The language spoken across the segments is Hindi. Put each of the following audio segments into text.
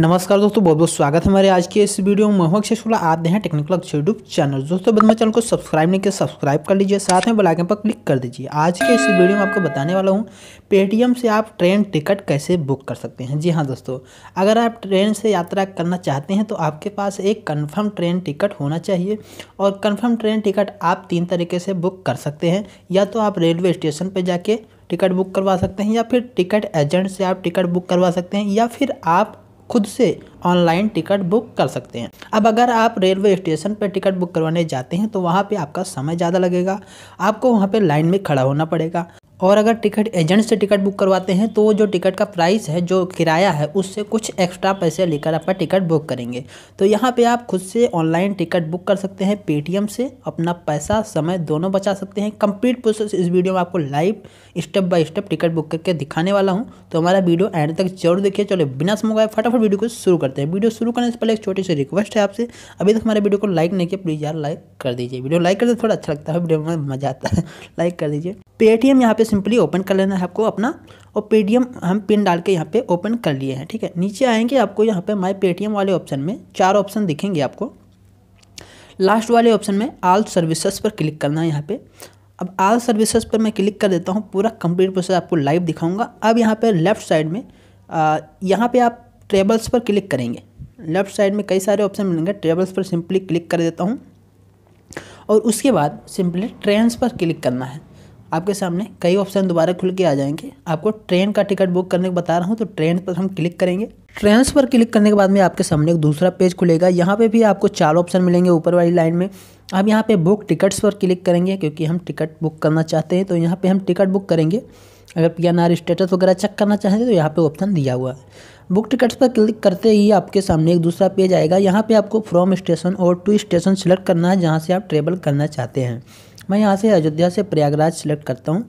नमस्कार दोस्तों बहुत बहुत स्वागत है हमारे आज के इस वीडियो में मोहक शेषुला आते हैं टेक्निकल यूट्यूब चैनल दोस्तों बदमा चैनल को सब्सक्राइब नहीं किया सब्सक्राइब कर लीजिए साथ में बेल आइकन पर क्लिक कर दीजिए आज के इस वीडियो में आपको बताने वाला हूँ पेटीएम से आप ट्रेन टिकट कैसे बुक कर सकते हैं जी हाँ दोस्तों अगर आप ट्रेन से यात्रा करना चाहते हैं तो आपके पास एक कन्फर्म ट्रेन टिकट होना चाहिए और कन्फर्म ट्रेन टिकट आप तीन तरीके से बुक कर सकते हैं या तो आप रेलवे स्टेशन पर जाके टिकट बुक करवा सकते हैं या फिर टिकट एजेंट से आप टिकट बुक करवा सकते हैं या फिर आप खुद से ऑनलाइन टिकट बुक कर सकते हैं अब अगर आप रेलवे स्टेशन पर टिकट बुक करवाने जाते हैं तो वहाँ पे आपका समय ज़्यादा लगेगा आपको वहाँ पे लाइन में खड़ा होना पड़ेगा और अगर टिकट एजेंट से टिकट बुक करवाते हैं तो जो टिकट का प्राइस है जो किराया है उससे कुछ एक्स्ट्रा पैसे लेकर आपका टिकट बुक करेंगे तो यहाँ पे आप खुद से ऑनलाइन टिकट बुक कर सकते हैं पेटीएम से अपना पैसा समय दोनों बचा सकते हैं कंप्लीट प्रोसेस इस वीडियो में आपको live step by step ticket book करके दिखाने वाला हूँ तो हमारा वीडियो एंड तक जरूर देखिए चलो बिना समय फटाफट वीडियो को शुरू करते हैं वीडियो शुरू करने से पहले एक छोटी सी रिक्वेस्ट है आपसे अभी तक हमारे वीडियो को लाइक नहीं किया प्लीज़ यार लाइक कर दीजिए वीडियो लाइक करते तो थोड़ा अच्छा लगता है वीडियो में मज़ा आता है लाइक कर दीजिए पेटीएम यहाँ पे सिंपली ओपन कर लेना है आपको अपना और पेटीएम हम पिन डाल के यहाँ पे ओपन कर लिए हैं ठीक है नीचे आएंगे आपको यहाँ पे माय पेटीएम वाले ऑप्शन में चार ऑप्शन दिखेंगे आपको लास्ट वाले ऑप्शन में आल सर्विसेज पर क्लिक करना है यहाँ पे अब आल सर्विसेज पर मैं क्लिक कर देता हूँ पूरा कंप्लीट प्रोसेस आपको लाइव दिखाऊंगा अब यहाँ पर लेफ्ट साइड में यहाँ पर आप ट्रेबल्स पर क्लिक करेंगे लेफ्ट साइड में कई सारे ऑप्शन मिलेंगे ट्रेबल्स पर सिंपली क्लिक कर देता हूँ और उसके बाद सिंपली ट्रेंस पर क्लिक करना है आपके सामने कई ऑप्शन दोबारा खुल के आ जाएंगे आपको ट्रेन का टिकट बुक करने को बता रहा हूँ तो ट्रेन पर हम क्लिक करेंगे ट्रेन पर क्लिक करने के बाद में आपके सामने एक दूसरा पेज खुलेगा यहाँ पे भी आपको चार ऑप्शन मिलेंगे ऊपर वाली लाइन में आप यहाँ पे बुक टिकट्स पर क्लिक करेंगे क्योंकि हम टिकट बुक करना चाहते हैं तो यहाँ पे हम टिकट बुक करेंगे अगर पी एन स्टेटस वगैरह चेक करना हैं तो यहाँ पे ऑप्शन दिया हुआ है बुक टिकट्स पर क्लिक करते ही आपके सामने एक दूसरा पेज आएगा यहाँ पे आपको फ्रॉम स्टेशन और टू स्टेशन सेलेक्ट करना है जहाँ से आप ट्रेवल करना चाहते हैं मैं यहाँ से अयोध्या से प्रयागराज सेलेक्ट करता हूँ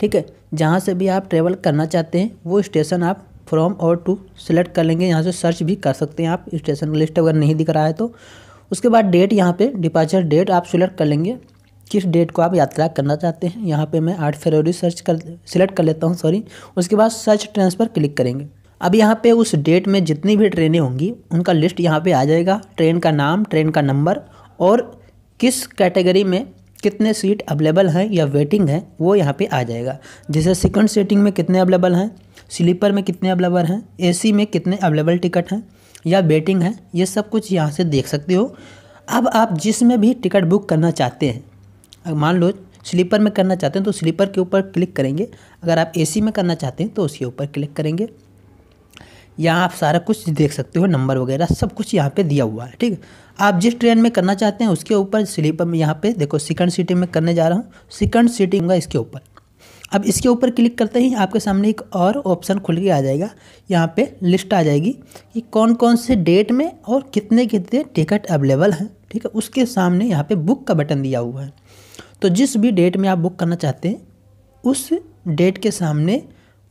ठीक है जहाँ से भी आप ट्रेवल करना चाहते हैं वो स्टेशन आप फ्रॉम और टू सेलेक्ट कर लेंगे यहाँ से सर्च भी कर सकते हैं आप स्टेशन लिस्ट अगर नहीं दिख रहा है तो उसके बाद डेट यहाँ पे डिपार्चर डेट आप सेलेक्ट कर लेंगे किस डेट को आप यात्रा करना चाहते हैं यहाँ पे मैं आठ फरवरी सर्च कर सिलेक्ट कर लेता हूँ सॉरी उसके बाद सर्च ट्रांसफ़र क्लिक करेंगे अब यहाँ पे उस डेट में जितनी भी ट्रेनें होंगी उनका लिस्ट यहाँ पे आ जाएगा ट्रेन का नाम ट्रेन का नंबर और किस कैटेगरी में कितने सीट अवेलेबल हैं या वेटिंग है वो यहाँ पे आ जाएगा जैसे सेकंड सीटिंग में कितने अवेलेबल हैं स्लीपर में कितने अवेलेबल हैं एसी में कितने अवेलेबल टिकट हैं या वेटिंग है ये सब कुछ यहाँ से देख सकते हो अब आप जिसमें भी टिकट बुक करना चाहते हैं मान लो स्लीपर में करना चाहते हैं तो स्लीपर के ऊपर क्लिक करेंगे अगर आप एसी में करना चाहते हैं तो उसके ऊपर क्लिक करेंगे यहाँ आप सारा कुछ देख सकते हो नंबर वगैरह सब कुछ यहाँ पे दिया हुआ है ठीक आप जिस ट्रेन में करना चाहते हैं उसके ऊपर स्लीपर में यहाँ पे देखो सेकंड सीटिंग में करने जा रहा हूँ सेकंड सीटिंग का इसके ऊपर अब इसके ऊपर क्लिक करते ही आपके सामने एक और ऑप्शन खुल के आ जाएगा यहाँ पर लिस्ट आ जाएगी कि कौन कौन से डेट में और कितने कितने टिकट अवेलेबल हैं ठीक है उसके सामने यहाँ पर बुक का बटन दिया हुआ है तो जिस भी डेट में आप बुक करना चाहते हैं उस डेट के सामने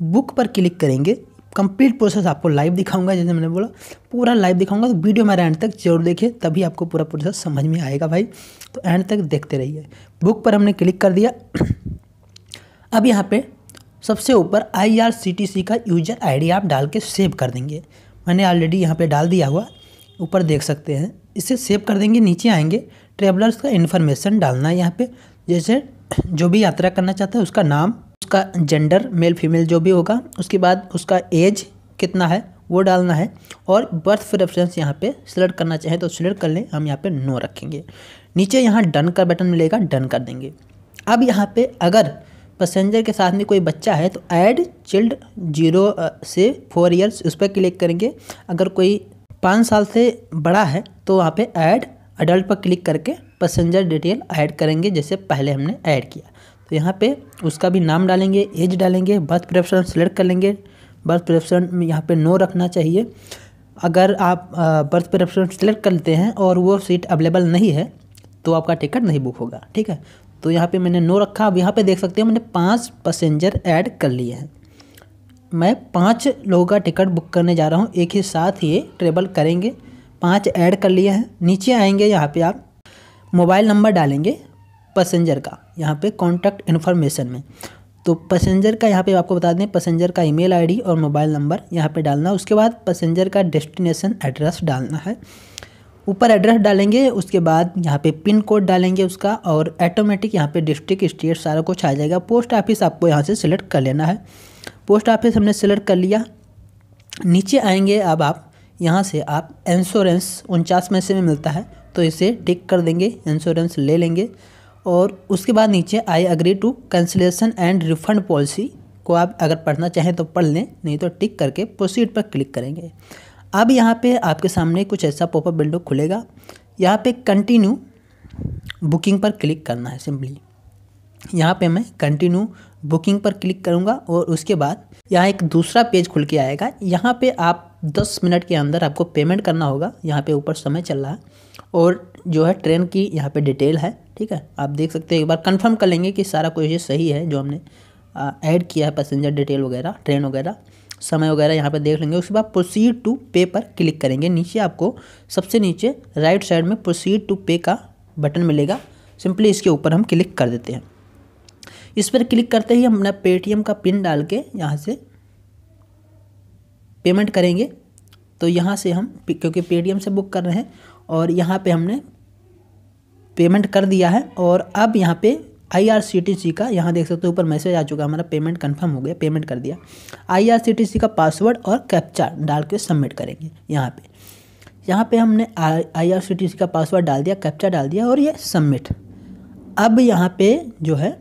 बुक पर क्लिक करेंगे कंप्लीट प्रोसेस आपको लाइव दिखाऊंगा जैसे मैंने बोला पूरा लाइव दिखाऊंगा तो वीडियो मेरा एंड तक जरूर देखिए तभी आपको पूरा प्रोसेस समझ में आएगा भाई तो एंड तक देखते रहिए बुक पर हमने क्लिक कर दिया अब यहाँ पे सबसे ऊपर सी का यूजर आईडी आप डाल के सेव कर देंगे मैंने ऑलरेडी यहाँ पर डाल दिया हुआ ऊपर देख सकते हैं इसे सेव कर देंगे नीचे आएंगे ट्रेवलर्स का इन्फॉर्मेशन डालना है यहाँ पर जैसे जो भी यात्रा करना चाहता है उसका नाम उसका जेंडर मेल फीमेल जो भी होगा उसके बाद उसका एज कितना है वो डालना है और बर्थ रेफरेंस यहाँ पे सिलेक्ट करना चाहे तो सिलेक्ट कर लें हम यहाँ पे नो रखेंगे नीचे यहाँ डन का बटन मिलेगा डन कर देंगे अब यहाँ पे अगर पैसेंजर के साथ में कोई बच्चा है तो ऐड चिल्ड जीरो से फोर ईयर्स उस पर क्लिक करेंगे अगर कोई पाँच साल से बड़ा है तो वहाँ पर ऐड अडल्ट पर क्लिक करके पैसेंजर डिटेल ऐड करेंगे जैसे पहले हमने ऐड किया तो यहाँ पे उसका भी नाम डालेंगे एज डालेंगे बर्थ प्रेफरेंस सेलेक्ट कर लेंगे बर्थ प्रेफरेंस यहाँ पे नो रखना चाहिए अगर आप बर्थ प्रेफरेंस सेलेक्ट करते हैं और वो सीट अवेलेबल नहीं है तो आपका टिकट नहीं बुक होगा ठीक है तो यहाँ पे मैंने नो रखा अब यहाँ पे देख सकते हैं मैंने पाँच पैसेंजर ऐड कर लिए हैं मैं पाँच लोगों का टिकट बुक करने जा रहा हूँ एक ही साथ ये ट्रेवल करेंगे पाँच ऐड कर लिए हैं नीचे आएंगे यहाँ पे आप मोबाइल नंबर डालेंगे पैसेंजर का यहाँ पे कॉन्टैक्ट इन्फॉर्मेशन में तो पैसेंजर का यहाँ पे आपको बता दें पैसेंजर का ईमेल आईडी और मोबाइल नंबर यहाँ पे डालना उसके बाद पैसेंजर का डेस्टिनेशन एड्रेस डालना है ऊपर एड्रेस डालेंगे उसके बाद यहाँ पे पिन कोड डालेंगे उसका और ऐटोमेटिक यहाँ पे डिस्ट्रिक्ट स्टेट सारा कुछ आ जाएगा पोस्ट ऑफिस आपको यहाँ से सिलेक्ट कर लेना है पोस्ट ऑफिस हमने सिलेक्ट कर लिया नीचे आएंगे अब आप यहाँ से आप इंश्योरेंस उनचास में से में मिलता है तो इसे टिक कर देंगे इंश्योरेंस ले लेंगे और उसके बाद नीचे I agree to cancellation and refund policy को आप अगर पढ़ना चाहें तो पढ़ लें नहीं तो टिक करके प्रोसीड पर क्लिक करेंगे अब यहाँ पे आपके सामने कुछ ऐसा पॉपअप विंडो खुलेगा यहाँ पे कंटिन्यू बुकिंग पर क्लिक करना है सिंपली यहाँ पे मैं कंटिन्यू बुकिंग पर क्लिक करूँगा और उसके बाद यहाँ एक दूसरा पेज खुल के आएगा यहाँ पे आप दस मिनट के अंदर आपको पेमेंट करना होगा यहाँ पे ऊपर समय चल रहा है और जो है ट्रेन की यहाँ पे डिटेल है ठीक है आप देख सकते हैं एक बार कंफर्म कर लेंगे कि सारा कुछ सही है जो हमने ऐड किया है पैसेंजर डिटेल वगैरह ट्रेन वगैरह समय वगैरह यहाँ पे देख लेंगे उसके बाद प्रोसीड टू पे पर क्लिक करेंगे नीचे आपको सबसे नीचे राइट साइड में प्रोसीड टू पे का बटन मिलेगा सिंपली इसके ऊपर हम क्लिक कर देते हैं इस पर क्लिक करते ही हमने पेटीएम का पिन डाल के यहाँ से पेमेंट करेंगे तो यहाँ से हम क्योंकि पेटीएम से बुक कर रहे हैं और यहाँ पे हमने पेमेंट कर दिया है और अब यहाँ पे आईआरसीटीसी का यहाँ देख सकते हो ऊपर मैसेज आ चुका है हमारा पेमेंट कंफर्म हो गया पेमेंट कर दिया आईआरसीटीसी का पासवर्ड और कैप्चा डाल के सबमिट करेंगे यहाँ पे यहाँ पे हमने आईआरसीटीसी का पासवर्ड डाल दिया कैप्चा डाल दिया और ये सबमिट अब यहाँ पे जो है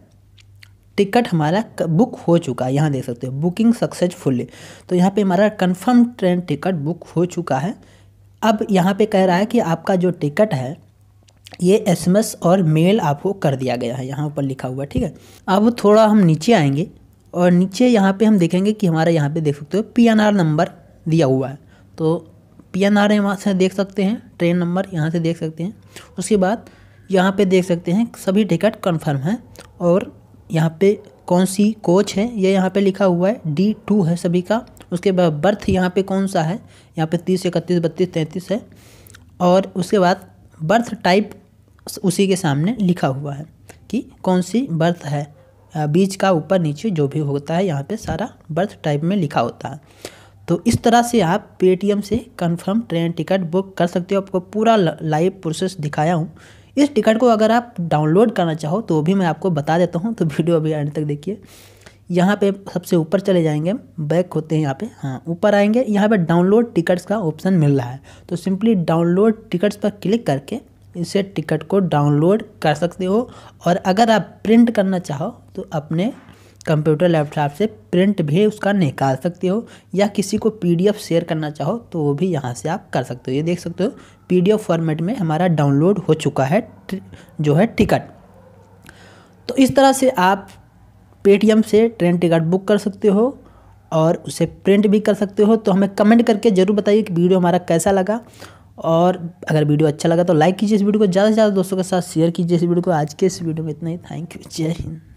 टिकट हमारा बुक हो चुका है यहाँ देख सकते हो बुकिंग सक्सेसफुल तो यहाँ पे हमारा कंफर्म ट्रेन टिकट बुक हो चुका है अब यहाँ पे कह रहा है कि आपका जो टिकट है ये एसएमएस और मेल आपको कर दिया गया है यहाँ ऊपर लिखा हुआ ठीक है अब थोड़ा हम नीचे आएंगे और नीचे यहाँ पे हम देखेंगे कि हमारा यहाँ पे देख सकते हो पी नंबर दिया हुआ है तो पी एन से देख सकते हैं ट्रेन नंबर यहाँ से देख सकते हैं उसके बाद यहाँ पर देख सकते हैं सभी टिकट कन्फर्म है और यहाँ पे कौन सी कोच है ये यहाँ पे लिखा हुआ है डी टू है सभी का उसके बाद बर्थ यहाँ पे कौन सा है यहाँ पे तीस इकतीस बत्तीस तैंतीस है और उसके बाद बर्थ टाइप उसी के सामने लिखा हुआ है कि कौन सी बर्थ है बीच का ऊपर नीचे जो भी होता है यहाँ पे सारा बर्थ टाइप में लिखा होता है तो इस तरह से आप पेटीएम से कंफर्म ट्रेन टिकट बुक कर सकते हो आपको पूरा लाइव प्रोसेस दिखाया हूँ इस टिकट को अगर आप डाउनलोड करना चाहो तो भी मैं आपको बता देता हूँ तो वीडियो अभी एंड तक देखिए यहाँ पे सबसे ऊपर चले जाएंगे बैक होते हैं यहाँ पे हाँ ऊपर आएंगे यहाँ पे डाउनलोड टिकट्स का ऑप्शन मिल रहा है तो सिंपली डाउनलोड टिकट्स पर क्लिक करके इसे टिकट को डाउनलोड कर सकते हो और अगर आप प्रिंट करना चाहो तो अपने कंप्यूटर लैपटॉप से प्रिंट भी उसका निकाल सकते हो या किसी को पीडीएफ शेयर करना चाहो तो वो भी यहाँ से आप कर सकते हो ये देख सकते हो पीडीएफ फॉर्मेट में हमारा डाउनलोड हो चुका है जो है टिकट तो इस तरह से आप पेटीएम से ट्रेन टिकट बुक कर सकते हो और उसे प्रिंट भी कर सकते हो तो हमें कमेंट करके ज़रूर बताइए कि वीडियो हमारा कैसा लगा और अगर वीडियो अच्छा लगा तो लाइक कीजिए इस वीडियो को ज़्यादा से ज़्यादा दोस्तों के साथ शेयर कीजिए इस वीडियो को आज के इस वीडियो में इतना ही थैंक यू जय हिंद